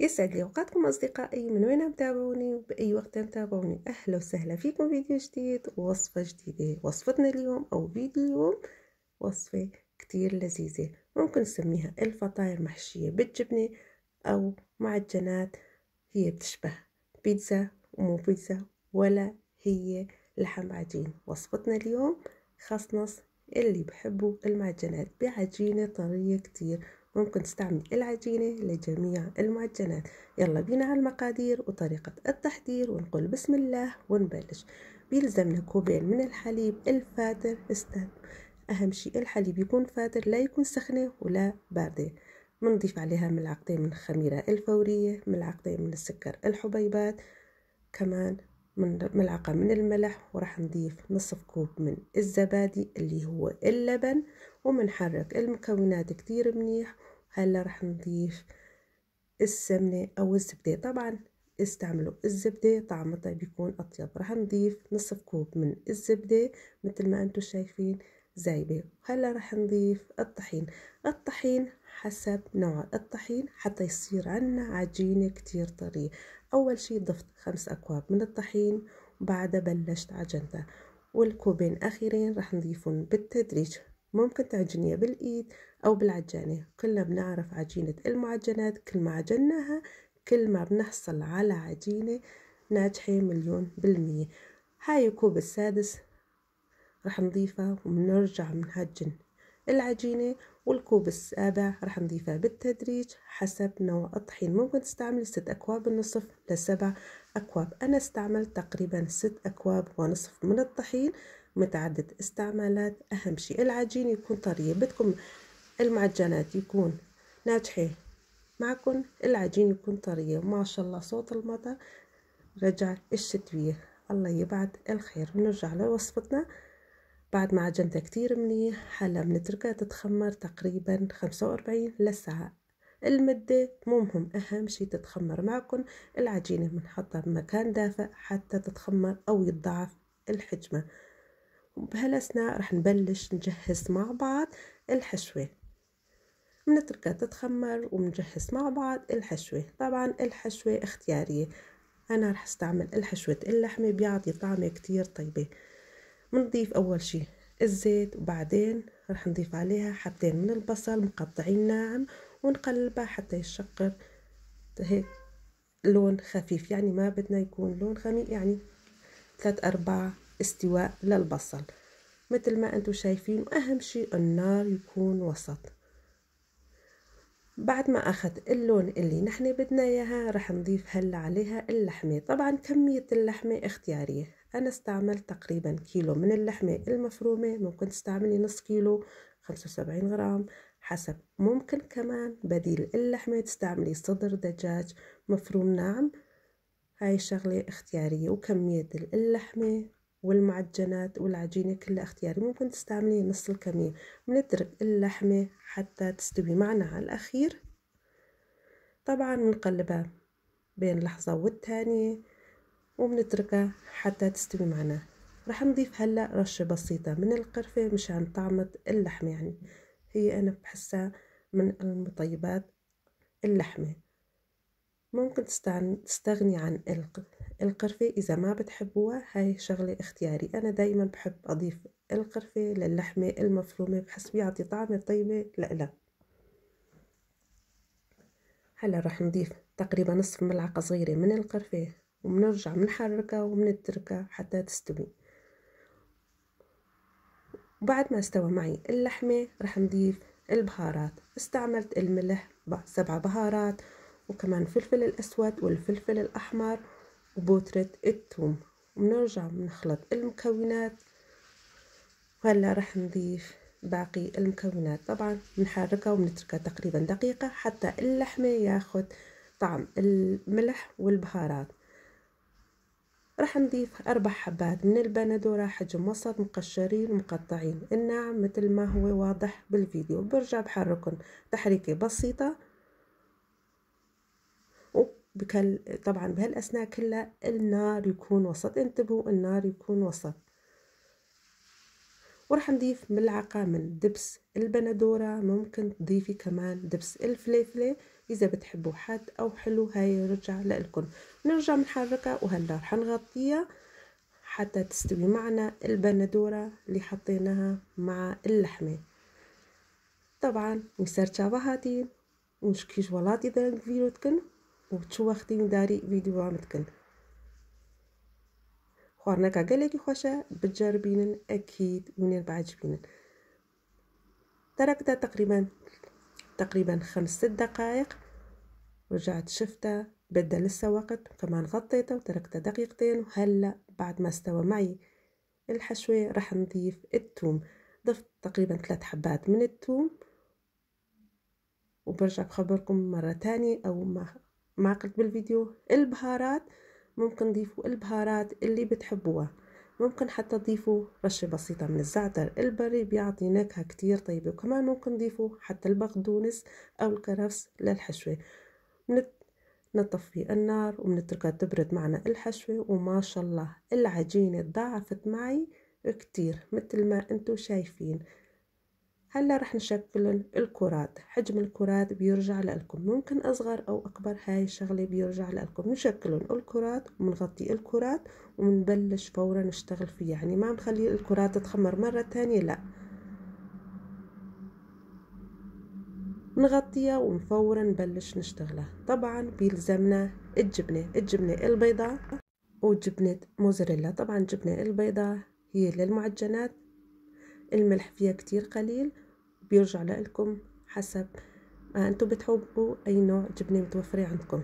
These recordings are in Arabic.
يسعد لي اوقاتكم اصدقائي من وين متابعوني وباي وقت متابعوني اهلا وسهلا فيكم فيديو جديد ووصفه جديده وصفتنا اليوم او فيديو اليوم وصفه كتير لذيذه ممكن نسميها الفطاير محشيه بالجبنه او معجنات هي بتشبه بيتزا ومو بيتزا ولا هي لحم عجين وصفتنا اليوم خصنص اللي بحبوا المعجنات بعجينه طريه كتير ممكن تستعمل العجينة لجميع المعجنات يلا بينا على المقادير وطريقة التحضير ونقول بسم الله ونبلش بيلزمنا كوبين من الحليب الفاتر استاذ أهم شيء الحليب يكون فاتر لا يكون سخنة ولا باردة بنضيف عليها ملعقتين من الخميرة الفورية ملعقتين من السكر الحبيبات كمان من ملعقة من الملح وراح نضيف نصف كوب من الزبادي اللي هو اللبن ومنحرك المكونات كتير منيح هلا رح نضيف السمنة أو الزبدة طبعا استعملوا الزبدة طعمتها بيكون طيب أطيب رح نضيف نصف كوب من الزبدة مثل ما أنتم شايفين زايبة هلا رح نضيف الطحين الطحين حسب نوع الطحين حتى يصير عنا عجينة كتير طرية أول شي ضفت خمس أكواب من الطحين وبعدها بلشت عجنتها والكوبين أخيرين رح نضيفهم بالتدريج ممكن تعجنيها بالإيد أو بالعجانة كلنا بنعرف عجينة المعجنات كل ما عجناها كل ما بنحصل على عجينة ناجحة مليون بالمية هاي الكوب السادس رح نضيفها وبنرجع بنعجن العجينة والكوب السابع رح نضيفها بالتدريج حسب نوع الطحين ممكن تستعمل ست أكواب ونصف لسبع أكواب أنا استعملت تقريبا ست أكواب ونصف من الطحين متعدد استعمالات أهم شيء العجين يكون طرية بدكم المعجنات يكون ناجحين معكن العجين يكون طرية ما شاء الله صوت المطر رجع الشتوية الله يبعد الخير بنرجع لوصفتنا بعد ما عجنتها كتير منيح هلا بنتركها تتخمر تقريبا خمسة وأربعين لساعة المدة مو مهم أهم شي تتخمر معكن العجينة بنحطها بمكان دافئ حتى تتخمر أو يتضاعف الحجمة وبهالأثناء رح نبلش نجهز مع بعض الحشوة بنتركها تتخمر ونجهز مع بعض الحشوة طبعا الحشوة اختيارية أنا رح استعمل الحشوة اللحمة بيعطي طعمة كتير طيبة بنضيف أول شي الزيت وبعدين رح نضيف عليها حبتين من البصل مقطعين ناعم ونقلبها حتى يشقر هيك لون خفيف يعني ما بدنا يكون لون غميق يعني ثلاث أرباع استواء للبصل مثل ما أنتم شايفين وأهم شيء النار يكون وسط بعد ما اخذ اللون اللي نحن بدنا إياها رح نضيف هلا عليها اللحمة طبعا كمية اللحمة اختيارية أنا استعملت تقريبا كيلو من اللحمة المفرومة ممكن تستعملي نص كيلو 75 غرام حسب ممكن كمان بديل اللحمة تستعملي صدر دجاج مفروم ناعم هاي الشغلة اختيارية وكمية اللحمة والمعجنات والعجينة كلها اختياري ممكن تستعملي نص الكمية بنترك اللحمة حتى تستوي معنا على الأخير طبعا بنقلبها بين لحظة والتانية وبنتركها حتى تستوي معنا رح نضيف هلأ رشة بسيطة من القرفة مشان طعمة اللحمة يعني هي أنا بحسها من المطيبات اللحمة ممكن تستغني عن الق القرفة إذا ما بتحبوها هاي شغلة اختياري أنا دايما بحب أضيف القرفة للحمة المفرومة بحس بيعطي طعمة طيبة لإلها هلا رح نضيف تقريبا نصف ملعقة صغيرة من القرفة وبنرجع بنحركها وبنتركها حتى تستوي وبعد ما استوى معي اللحمة رح نضيف البهارات استعملت الملح سبع بهارات وكمان فلفل الأسود والفلفل الأحمر وبودرة الثوم وبنرجع بنخلط المكونات وهلا رح نضيف باقي المكونات طبعا بنحركها وبنتركها تقريبا دقيقة حتى اللحمة ياخد طعم الملح والبهارات رح نضيف أربع حبات من البندورة حجم وسط مقشرين مقطعين الناعم مثل ما هو واضح بالفيديو برجع بحركهم تحريكة بسيطة بكل طبعا بهالأثناء كلها النار يكون وسط انتبهوا النار يكون وسط ورح نضيف ملعقة من دبس البندورة ممكن تضيفي كمان دبس الفليفلة إذا بتحبوا حاد أو حلو هاي رجع لإلكم نرجع بنحركها وهلا رح نغطيها حتى تستوي معنا البندورة اللي حطيناها مع اللحمة طبعا مسرتشا بهاتين ونشكي جوالاتي دانك فيديو تكن وتشوختين داري فيديو متكن خوارنا كا قال لك خوشا بتجربين اكيد منين بعجبين تركتها تقريبا تقريبا خمس ست دقائق رجعت شفتها بدا لسه وقت كمان غطيته وتركته دقيقتين وهلا بعد ما استوى معي الحشوة راح نضيف التوم ضفت تقريبا ثلاث حبات من التوم وبرجع بخبركم مرة تانية أو ما ما قلت بالفيديو البهارات ممكن تضيفوا البهارات اللي بتحبوها ممكن حتى تضيفوا رشة بسيطة من الزعتر البري بيعطي نكهة كتير طيبة وكمان ممكن تضيفوا حتى البقدونس أو الكرفس للحشوة نطفي النار وبنتركها تبرد معنا الحشوة وما شاء الله العجينة ضعفت معي كتير مثل ما انتو شايفين هلا رح نشكل الكرات حجم الكرات بيرجع لكم ممكن أصغر أو أكبر هاي الشغلة بيرجع لكم نشكل الكرات ومنغطي الكرات ومنبلش فورا نشتغل فيه يعني ما نخلي الكرات تخمر مرة تانية لأ نغطيها وفورا نبلش نشتغلها طبعا بيلزمنا الجبنة الجبنة البيضاء وجبنة موزاريلا طبعا الجبنة البيضاء هي للمعجنات الملح فيها كتير قليل بيرجع لكم حسب ما انتم بتحبوا اي نوع جبنه متوفره عندكم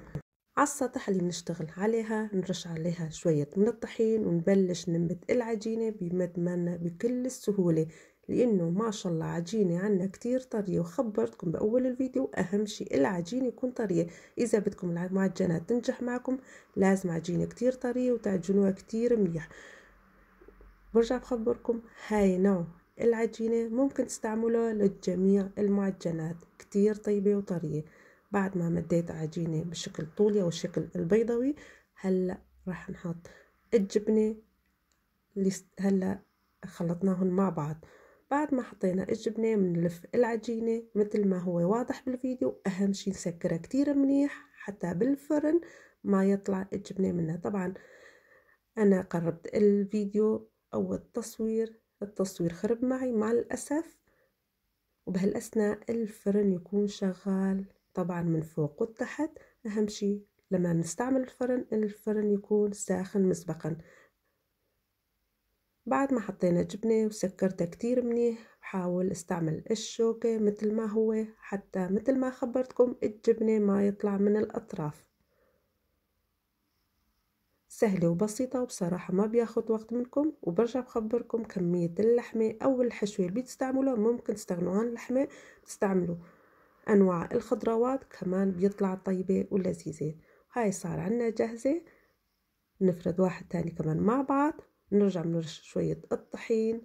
على السطح اللي بنشتغل عليها نرش عليها شوية من الطحين ونبلش نمد العجينة بمدمنا بكل السهولة لأنه ما شاء الله عجينة عنا كتير طرية وخبرتكم بأول الفيديو أهم شيء العجينة يكون طرية إذا بدكم المعجنات تنجح معكم لازم عجينة كتير طرية وتعجنوها كتير منيح برجع بخبركم هاي نوع العجينة ممكن تستعملوها لجميع المعجنات كتير طيبة وطرية بعد ما مديت عجينة بشكل طولي أو الشكل البيضوي هلأ راح نحط الجبنة اللي هلأ خلطناهن مع بعض بعد ما حطينا الجبنة بنلف العجينة مثل ما هو واضح بالفيديو أهم شي نسكرها كتير منيح حتى بالفرن ما يطلع الجبنة منها طبعا أنا قربت الفيديو أو التصوير التصوير خرب معي مع الأسف وبهالأثناء الفرن يكون شغال طبعا من فوق وتحت أهم شيء لما نستعمل الفرن الفرن يكون ساخن مسبقا بعد ما حطينا جبنة وسكرتها كتير منيح بحاول استعمل الشوكة مثل ما هو حتى مثل ما خبرتكم الجبنة ما يطلع من الأطراف سهله وبسيطه وبصراحه ما بياخد وقت منكم وبرجع بخبركم كميه اللحمه او الحشوه اللي بتستعملوها ممكن تستغنوا عن اللحمه تستعملوا انواع الخضروات كمان بيطلع طيبه ولذيذه هاي صار عنا جاهزه نفرد واحد تاني كمان مع بعض نرجع بنرش شويه الطحين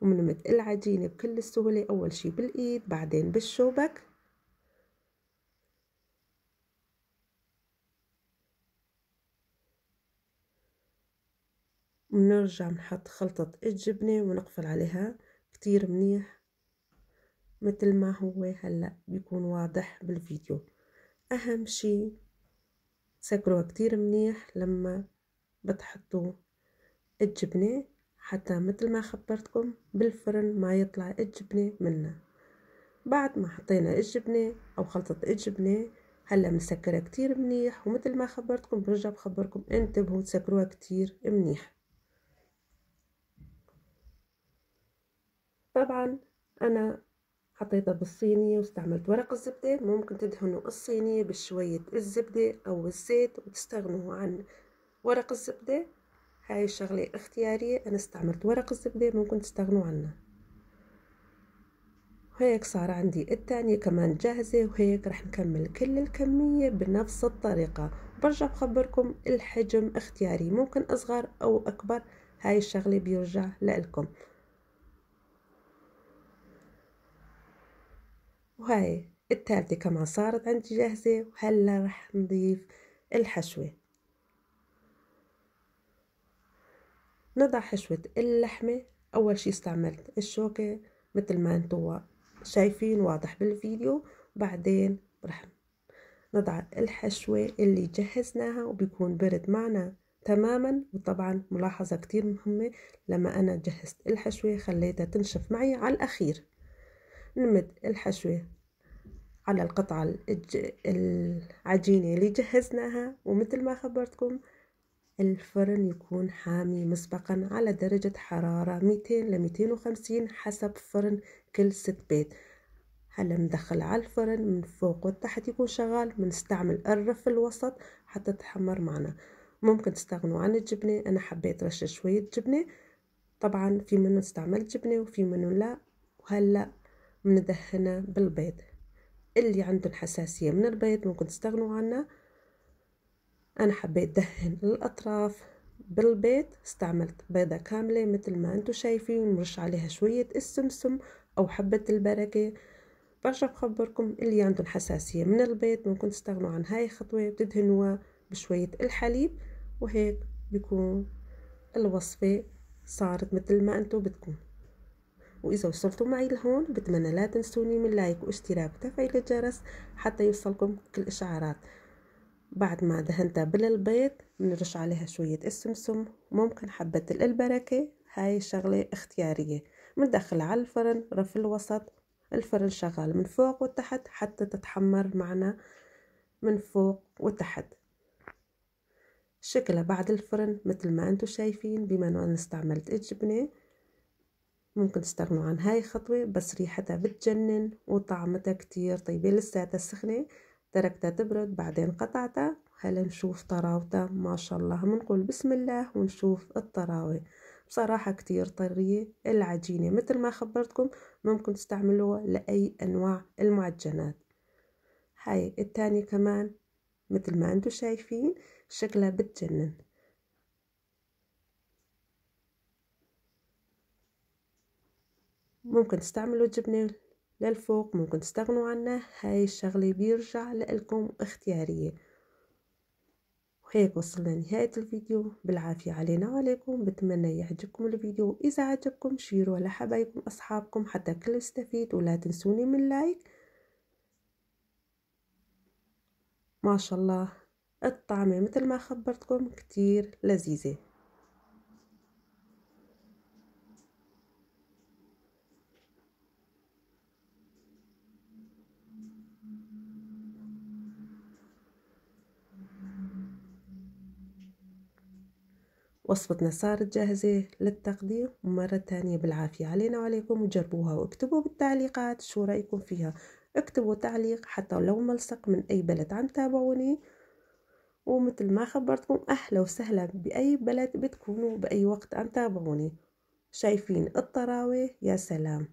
ومنمد العجينه بكل السهوله اول شي بالايد بعدين بالشوبك بنرجع نحط خلطة الجبنة ونقفل عليها كتير منيح مثل ما هو هلأ بيكون واضح بالفيديو أهم شي تسكروها كتير منيح لما بتحطوا الجبنة حتى مثل ما خبرتكم بالفرن ما يطلع الجبنة منا بعد ما حطينا الجبنة أو خلطة الجبنة هلا بنسكرها كتير منيح ومثل ما خبرتكم برجع بخبركم انتبهوا تسكروها كتير منيح طبعا أنا حطيتها بالصينية واستعملت ورق الزبدة ممكن تدهنوا الصينية بشوية الزبدة أو الزيت وتستغنوا عن ورق الزبدة هاي الشغلة اختيارية أنا استعملت ورق الزبدة ممكن تستغنوا عنها وهيك صار عندي التانية كمان جاهزة وهيك رح نكمل كل الكمية بنفس الطريقة برجع بخبركم الحجم اختياري ممكن أصغر أو أكبر هاي الشغلة بيرجع لإلكم وهاي التالتة كمان صارت عندي جاهزة وهلا رح نضيف الحشوة نضع حشوة اللحمة أول شي استعملت الشوكة مثل ما انتوا شايفين واضح بالفيديو بعدين رح نضع الحشوة اللي جهزناها وبيكون برد معنا تماما وطبعا ملاحظة كتير مهمة لما أنا جهزت الحشوة خليتها تنشف معي على الأخير نمد الحشوة على القطعة العجينة اللي جهزناها ومثل ما خبرتكم الفرن يكون حامي مسبقا على درجة حرارة 200 ل 250 حسب فرن كل ست بيت هلا ندخل على الفرن من فوق والتحت يكون شغال بنستعمل الرف الوسط حتى تحمر معنا ممكن تستغنوا عن الجبنة أنا حبيت رش شوية جبنة طبعا في منه استعملت جبنة وفي منه لا وهلا مندهنه بالبيض اللي عندهم حساسية من البيض ممكن تستغنوا عنه أنا حبيت دهن الأطراف بالبيض استعملت بيضة كاملة مثل ما انتو شايفين مرش عليها شوية السمسم أو حبة البركة برجع بخبركم اللي عندهم حساسية من البيض ممكن تستغنوا عن هاي الخطوة تدهنوها بشوية الحليب وهيك بيكون الوصفة صارت مثل ما انتو بدكم وإذا وصلتم معي لهون بتمنى لا تنسوني من لايك واشتراك وتفعيل الجرس حتى يوصلكم كل إشعارات بعد ما دهنتها بالبيض بنرش عليها شوية السمسم ممكن حبة البركة هاي شغلة اختيارية بندخلها على الفرن رف الوسط الفرن شغال من فوق وتحت حتى تتحمر معنا من فوق وتحت شكلها بعد الفرن مثل ما انتو شايفين بما انه انا استعملت الجبنة ممكن تستغنوا عن هاي الخطوة بس ريحتها بتجنن وطعمتها كتير طيبة لساتها سخنة تركتها تبرد بعدين قطعتها هلا نشوف طراوتها ما شاء الله منقول بسم الله ونشوف الطراوة بصراحة كتير طرية العجينة مثل ما خبرتكم ممكن تستعملوها لأي أنواع المعجنات هاي التانية كمان مثل ما انتو شايفين شكلها بتجنن ممكن تستعملوا الجبنة للفوق ممكن تستغنوا عنه هاي الشغلة بيرجع لإلكم اختيارية وهيك وصلنا لنهاية الفيديو بالعافية علينا وعليكم بتمنى يعجبكم الفيديو إذا عجبكم شيروا لحبايبكم أصحابكم حتى كل يستفيد ولا تنسوني من لايك ما شاء الله الطعمة مثل ما خبرتكم كتير لذيذة وصفتنا صارت جاهزة للتقديم مرة تانية بالعافية علينا وعليكم وجربوها واكتبوا بالتعليقات شو رأيكم فيها اكتبوا تعليق حتى لو ملصق من أي بلد عم تابعوني ومثل ما خبرتكم أحلى وسهلة بأي بلد بتكونوا بأي وقت عم تابعوني شايفين الطراوة يا سلام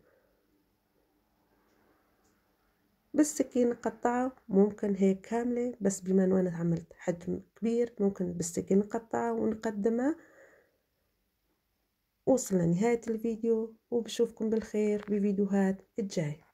بالسكين قطعة ممكن هيك كاملة بس بما أنه أنا عملت حجم كبير ممكن بالسكين قطعة ونقدمها وصلنا لنهاية الفيديو وبشوفكم بالخير بفيديوهات الجاية